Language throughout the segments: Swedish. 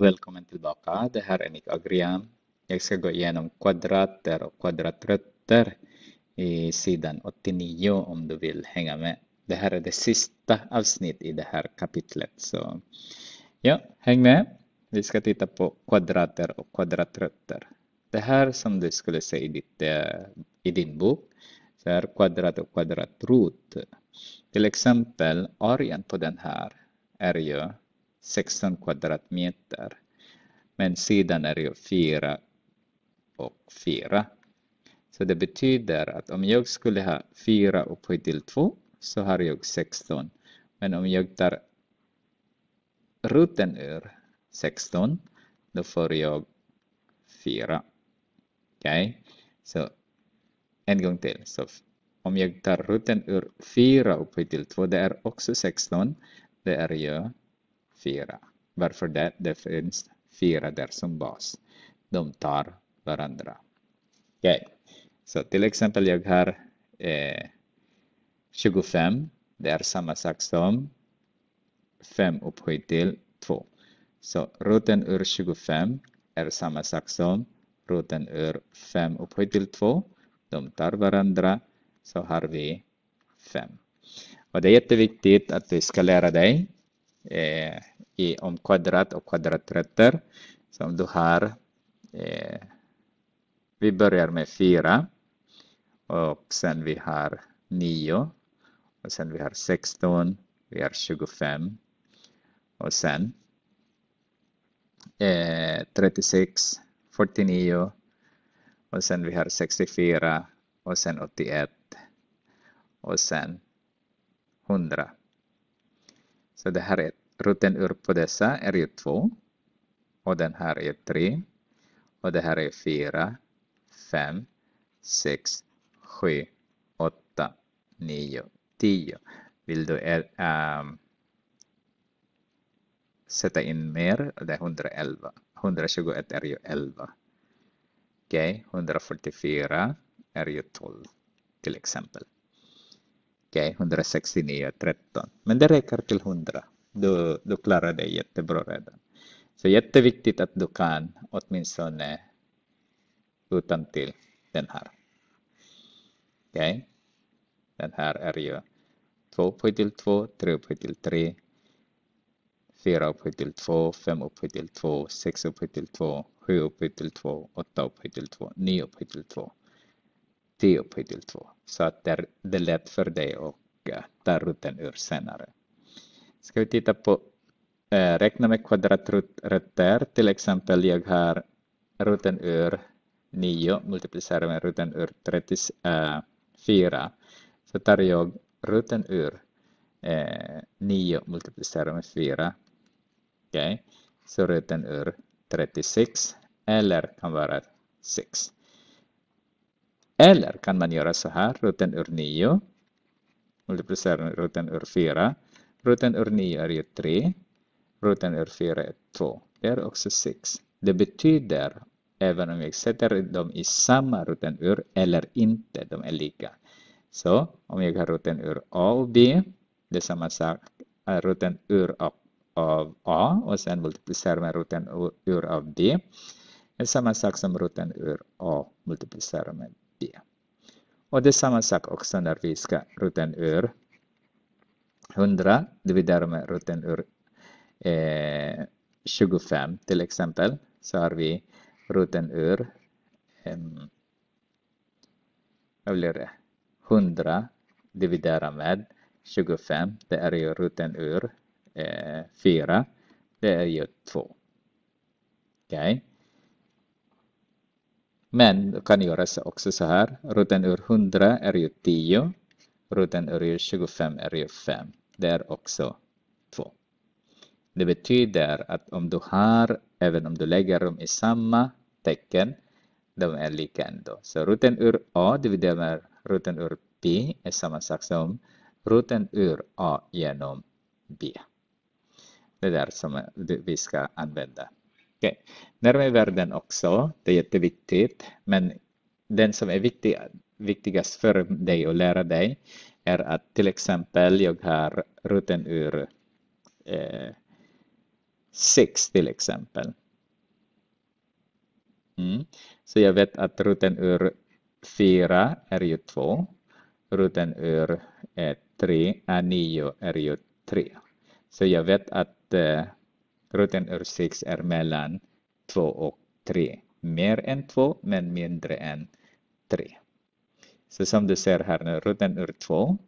Välkommen tillbaka, det här är mitt Agrian. Jag ska gå igenom kvadrater och kvadratrötter i sidan 89 om du vill hänga med. Det här är det sista avsnittet i det här kapitlet. Så ja, häng med. Vi ska titta på kvadrater och kvadratrötter. Det här som du skulle se i, ditt, eh, i din bok så är kvadrat och kvadratrot. Till exempel, arean på den här är ju 16 kvadratmeter. Men sidan är ju 4 och 4. Så det betyder att om jag skulle ha 4 upphöjt till 2 så har jag 16. Men om jag tar roten ur 16 då får jag 4. Okej, okay. så en gång till. Så om jag tar roten ur 4 upphöjt till 2 det är också 16. Det är ju fyra. Varför det? Det finns fyra där som bas. De tar varandra. Okej, okay. så till exempel jag har eh, 25. Det är samma sak som 5 upphöjt till 2. Så roten ur 25 är samma sak som roten ur 5 upphöjt till 2. De tar varandra, så har vi 5. Och det är jätteviktigt att vi ska lära dig eh, i om kvadrat och kvadratrötter som du har. Eh, vi börjar med 4 och sen vi har 9 och sen vi har 16, vi har 25 och sen eh, 36, 49 och sen vi har 64 och sen 81 och sen 100. Så det här är Ruten ur på dessa är ju 2. Och den här är 3. Och det här är 4, 5, 6, 7, 8, 9, 10. Vill du äh, sätta in mer? Det är 111. 121 är ju 11. Okej, okay, 144 är ju 12 till exempel. Okej, okay, 169 är 13. Men det räcker till 100 du, du klarar dig jättebra redan. Så jätteviktigt att du kan åtminstone utan till den här. Okej? Okay. Den här är ju 2 upphöjt till 2, 3 upphöjt till 3, 4 upphöjt till 2, 5 upphöjt till 2, 6 upphöjt till 2, 7 upphöjt till 2, 8 upphöjt till 2, 9 upphöjt till 2, 10 upphöjt till 2. Så att det är lätt för dig att ta rutten ur senare. Ska vi titta på eh, räkna med kvadratrötter, till exempel jag har roten ur 9 multiplicerar med roten ur 34. Eh, så tar jag roten ur eh, 9 multiplicerar med 4. okay. så roten ur 36 eller kan vara 6. Eller kan man göra så här, roten ur 9 multiplicerar med roten ur 4 Roten ur 9 är ju 3. Roten ur 4 är 2. Det är också 6. Det betyder, även om jag sätter dem i samma roten ur eller inte, de är lika. Så om jag har roten ur A och B, det är samma sak, eh, roten ur A av A och sen multiplicerar med roten ur av B. Det är samma sak som roten ur A multiplicerar med B. Och det är samma sak också när vi ska roten ur 100 dividerar med roten ur eh, 25 till exempel så har vi roten ur eh, vad blir det? 100 dividerar med 25 det är ju roten ur eh, 4 det är ju 2 okay. Men du kan göra så också så här. Roten ur 100 är ju 10. Roten ur 25 är ju 5. Det är också 2. Det betyder att om du har, även om du lägger dem i samma tecken, de är lika ändå. Så roten ur A dividerat med roten ur B är samma sak som roten ur A genom B. Det där som vi ska använda. Okay. världen också, det är jätteviktigt, men den som är viktig, viktigast för dig att lära dig, är att till exempel jag har ruten ur eh, 6 till exempel. Mm. Så jag vet att ruten ur 4 är ju 2. Ruten ur eh, 3 är 9 är ju 3. Så jag vet att eh, rutten ur 6 är mellan 2 och 3. Mer än 2 men mindre än 3. Så som du ser här nu, ruten ur 2.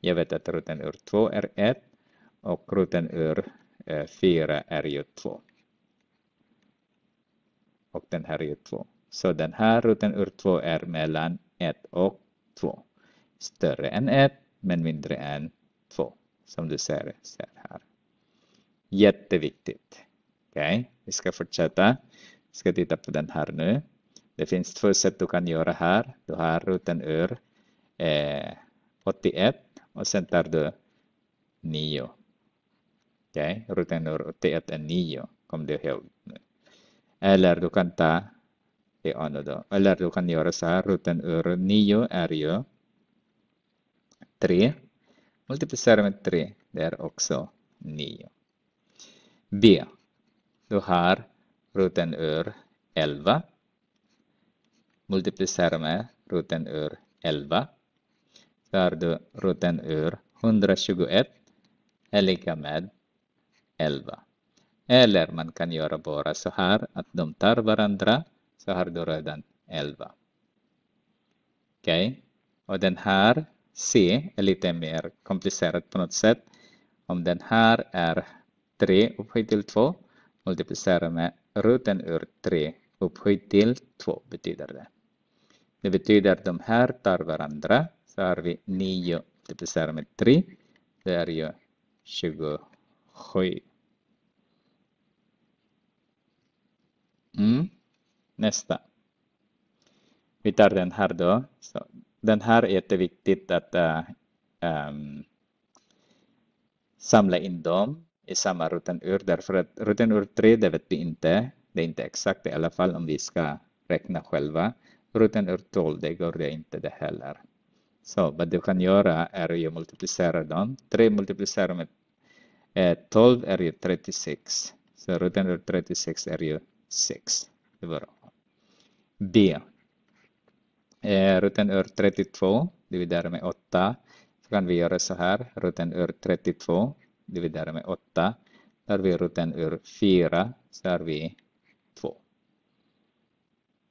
Jag vet att ruten ur 2 är 1 och ruten ur 4 eh, är ju 2. Och den här är ju 2. Så den här ruten ur 2 är mellan 1 och 2. Större än 1 men mindre än 2. Som du ser, ser här. Jätteviktigt. Okej, okay. vi ska fortsätta. Vi ska titta på den här nu. Det finns två sätt du kan göra här. Du har ruten ur eh, 81 och sen tar du 9. Okej, okay? rutan ur 81 är 9. Kom du ihåg. Eller du kan ta det andra Eller du kan göra så här. ruten ur 9 är ju 3. Multiplicera med 3. Det är också 9. B. Du har ruten ur 11 multiplicerar med roten ur 11. Tar du roten ur 121 är lika med 11. Eller man kan göra bara så här att de tar varandra så har du redan 11. Okej, okay. och den här C är lite mer komplicerad på något sätt. Om den här är 3 upphöjt till 2 multiplicerar med roten ur 3 upphöjt till 2 betyder det. Det betyder att de här tar varandra. Så har vi 9 delar med 3. Det är ju 27. Mm. Nästa. Vi tar den här då. Så den här är jätteviktigt att uh, um, samla in dem i samma rutenur. Därför att ur 3, det vet vi inte. Det är inte exakt i alla fall om vi ska räkna själva. Ruten ur 12, det går det inte det heller. Så vad du kan göra är att multiplicera dem. 3 multiplicerar med 12 eh, är ju 36. Så ruten ur 36 är ju 6. Det var B. Eh, ur 32 dividerar med 8. Så kan vi göra så här. Ruten ur 32 dividerar med 8. Tar vi ruten ur 4 så har vi 2.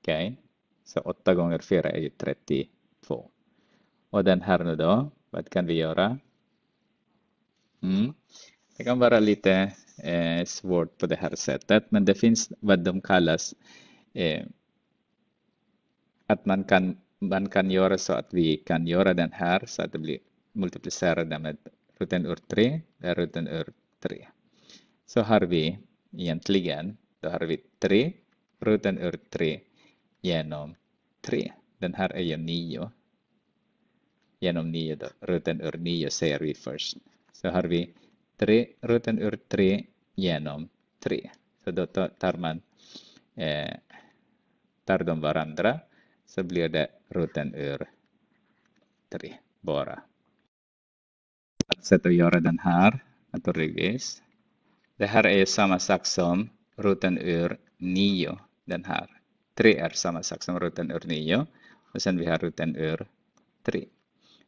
Okej. Okay. Så 8 gånger 4 är ju 32. Och den här nu då, vad kan vi göra? Mm. Det kan vara lite eh, svårt på det här sättet, men det finns vad de kallas eh, att man kan, man kan göra så att vi kan göra den här så att det blir multiplicerade med ruten ur 3, där ruten ur 3. Så har vi egentligen, då har vi 3, ruten ur 3 genom 3. Den här är ju 9. Genom 9 ruten ur 9 ser vi först. Så har vi 3, ruten ur 3 genom 3. Så då tar man eh, tar de varandra så blir det ruten ur 3 bara. Ett sätt att göra den här naturligtvis. Det här är samma sak som ruten ur 9, den här. 3 är samma sak som ruten ur 9. Och sen vi har ruten ur 3.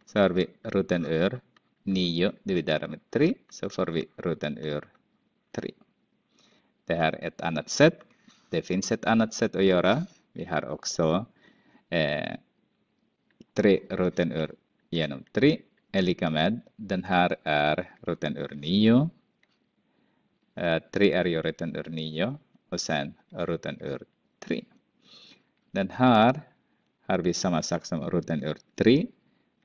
Så har vi ruten ur 9 dividerat med 3 så får vi ruten ur 3. Det här är ett annat sätt. Det finns ett annat sätt att göra. Vi har också eh, 3 roten ur genom 3 är lika med den här är ruten ur 9. Eh, 3 är ju roten ur 9 och sen ruten ur 3. Den här har vi samma sak som roten ur 3.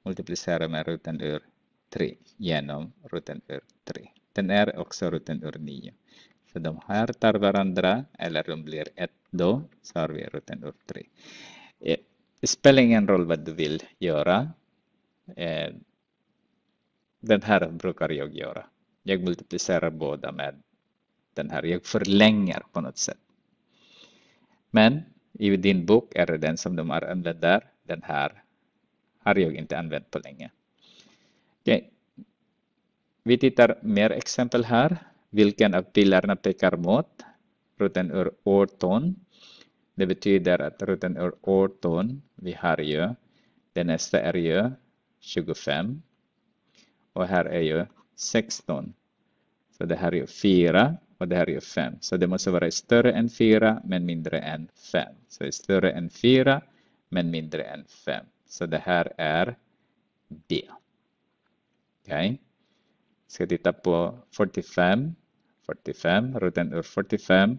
Multiplicerar med roten ur 3 genom roten ur 3. Den är också roten ur 9. Så de här tar varandra, eller de blir 1 då, så har vi roten ur 3. Det spelar ingen roll vad du vill göra. E, den här brukar jag göra. Jag multiplicerar båda med den här. Jag förlänger på något sätt. Men i din bok är det den som de använder. Den här har jag inte använt på länge. Okay. Vi tittar mer exempel här. Vilken av pilarna pekar mot? Rutten ur årton. Det betyder att rutten ur årton, vi har ju. Den nästa är ju 25. Och här är ju 16. Så det här är ju 4 och det här är 5. Så det måste vara större än 4 men mindre än 5. Så större än 4 men mindre än 5. Så det här är B. Okej. Okay. Ska titta på 45. 45, roten ur 45.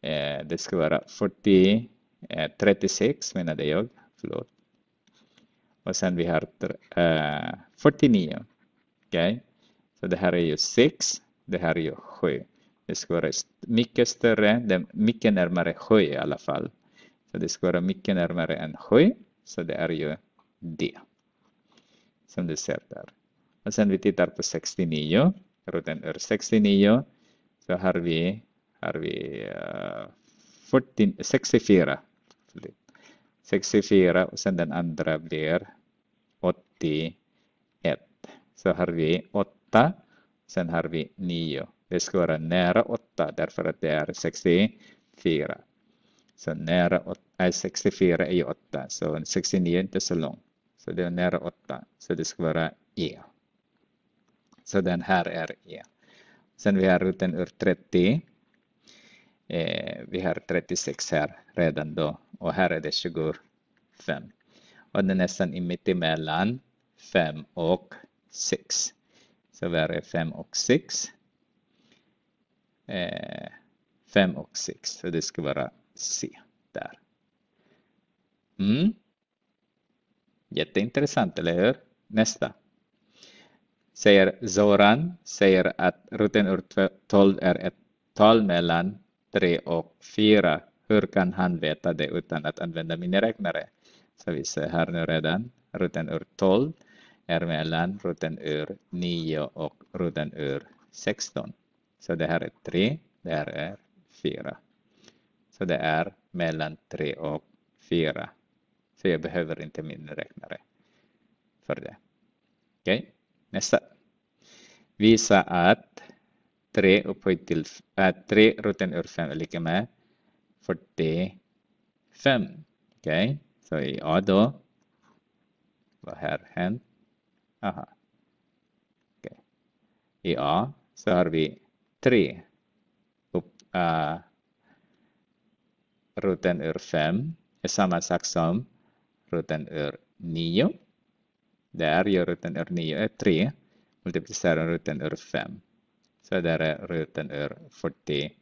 Eh, det ska vara 40, eh, 36 menade jag. Förlåt. Och sen vi har eh, 49. Okej. Okay. Så det här är ju 6 det här är ju sjö. Det ska vara mycket större, mycket närmare sjö i alla fall. Så det ska vara mycket närmare än sjö, så det är ju det. Som du ser där. Och sen vi tittar på 69, rutan är 69. Så har vi, har vi uh, 14, 64. 64 och sen den andra blir 81. Så har vi 8 Sen har vi 9. Det ska vara nära 8 därför att det är 64. Så nära 8, äh, 64 är ju 8, så 69 är inte så långt. Så det är nära 8, så det ska vara E. Så den här är E. Sen vi har ruten ur 30. Eh, vi har 36 här redan då och här är det 25. Och den är nästan i emellan 5 och 6. Så var 5 och 6. 5 eh, och 6, så det ska vara C där. Mm. Jätteintressant, eller hur? Nästa. Säger Zoran säger att ruten ur 12 är ett tal mellan 3 och 4. Hur kan han veta det utan att använda miniräknare? Så vi ser här nu redan ruten ur 12 är mellan ur 9 och ur 16. Så det här är 3, det här är 4. Så det är mellan 3 och 4. Så jag behöver inte min räknare för det. Okej, okay. nästa. Visa att 3 upphöjt till äh, 3 roten ur 5 är lika med 45. Okej, okay. så i A då. Vad har hänt? Aha. Okay. I A så har vi 3 upp, uh, roten ur 5 är samma sak som roten ur 9. Där gör roten ur 9 är 3 multiplicerar roten ur 5. Så där är roten ur 45.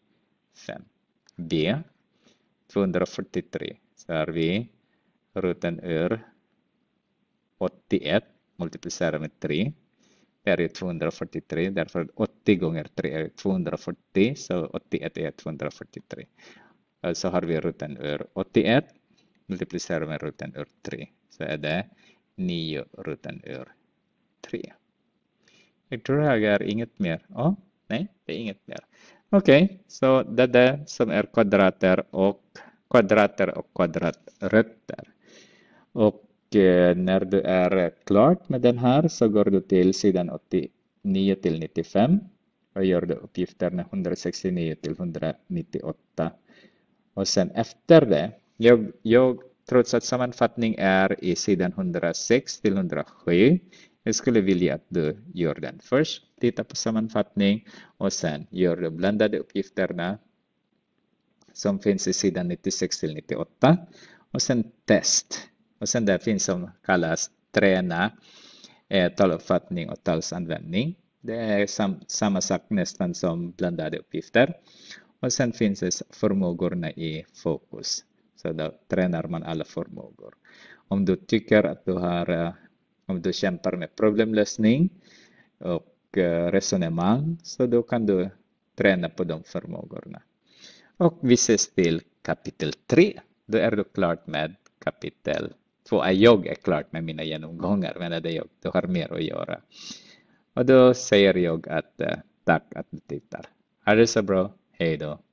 B 243. Så har vi roten ur 81 multiplicerar med 3. Det är ju 243, därför 80 gånger 3 är 240, så 81 är 243. Så alltså har vi roten ur 81, multiplicerar med roten ur 3, så är det 9 roten ur 3. Jag tror jag är inget mer. Oh, nej, det är inget mer. Okej, okay, så det är det som är kvadrater och kvadrater och kvadratrötter. Och Eh, när du är eh, klart med den här så går du till sidan 89 till 95 och gör du uppgifterna 169 till 198. Och sen efter det, jag, jag trots att sammanfattning är i sidan 106 till 107, jag skulle vilja att du gör den först, titta på sammanfattning och sen gör du blandade uppgifterna som finns i sidan 96 till 98 och sen test. Och sen det finns som kallas träna eh, taluppfattning och talsanvändning. Det är sam samma sak nästan som blandade uppgifter. Och sen finns det förmågorna i fokus. Så då tränar man alla förmågor. Om du tycker att du har, eh, om du kämpar med problemlösning och eh, resonemang, så då kan du träna på de förmågorna. Och vi ses till kapitel 3. Då är du klar med kapitel två är jag är klart med mina genomgångar, men det jag, du har mer att göra. Och då säger jag att eh, tack att du tittar. Ha det så bra, hej då.